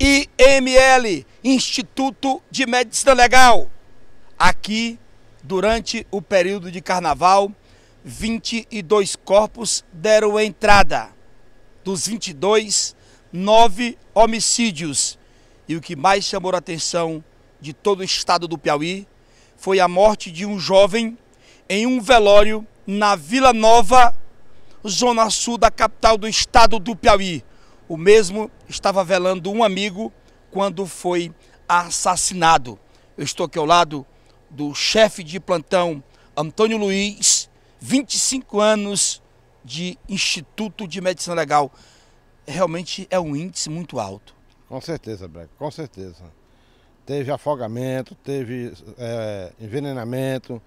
IML, Instituto de Medicina Legal, aqui durante o período de carnaval, 22 corpos deram entrada. Dos 22, 9 homicídios. E o que mais chamou a atenção de todo o estado do Piauí foi a morte de um jovem em um velório na Vila Nova, zona sul da capital do estado do Piauí. O mesmo estava velando um amigo quando foi assassinado. Eu estou aqui ao lado do chefe de plantão Antônio Luiz, 25 anos de Instituto de Medicina Legal. Realmente é um índice muito alto. Com certeza, Breco, com certeza. Teve afogamento, teve é, envenenamento,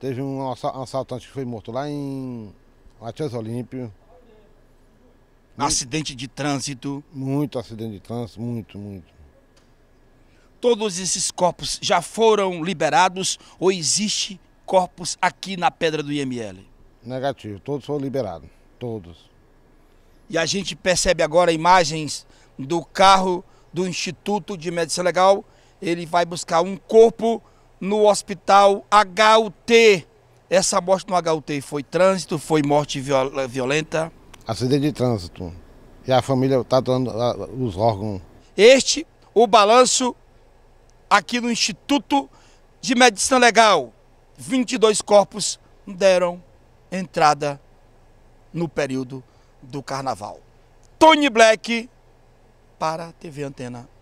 teve um assaltante que foi morto lá em Matias Olímpio. Hum. Acidente de trânsito. Muito acidente de trânsito, muito, muito. Todos esses corpos já foram liberados ou existe corpos aqui na pedra do IML? Negativo, todos foram liberados, todos. E a gente percebe agora imagens do carro do Instituto de Medicina Legal. Ele vai buscar um corpo no hospital HUT. Essa morte no HUT foi trânsito, foi morte violenta? acidente de trânsito. E a família está dando os órgãos. Este, o balanço aqui no Instituto de Medicina Legal. 22 corpos deram entrada no período do carnaval. Tony Black para a TV Antena